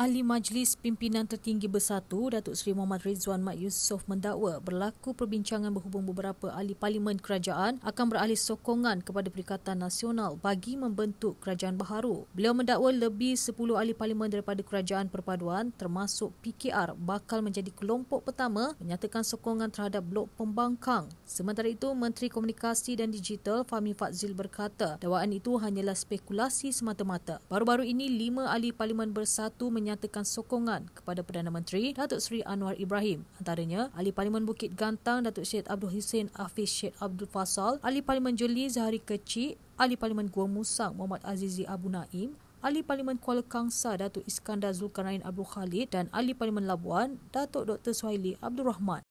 Ahli Majlis Pimpinan Tertinggi Bersatu, Datuk Seri Muhammad Rizwan Mat Yusof mendakwa berlaku perbincangan berhubung beberapa ahli Parlimen Kerajaan akan beralih sokongan kepada Perikatan Nasional bagi membentuk Kerajaan Baharu. Beliau mendakwa lebih 10 ahli Parlimen daripada Kerajaan Perpaduan termasuk PKR bakal menjadi kelompok pertama menyatakan sokongan terhadap blok pembangkang. Sementara itu, Menteri Komunikasi dan Digital Fahmi Fazil berkata dakwaan itu hanyalah spekulasi semata-mata. Baru-baru ini, lima ahli Parlimen Bersatu menyatakan menyatakan sokongan kepada Perdana Menteri Datuk Seri Anwar Ibrahim antaranya Ahli Parlimen Bukit Gantang Datuk Syed Abdul Hussein Hafiz Syed Abdul Fasal Ahli Parlimen Jeli Zahari Kecik Ahli Parlimen Gua Musang Muhammad Azizi Abu Naim Ahli Parlimen Kuala Kangsar Datuk Iskandar Zulkarnain Abdul Khalid dan Ahli Parlimen Labuan Datuk Dr. Suhaili Abdul Rahman.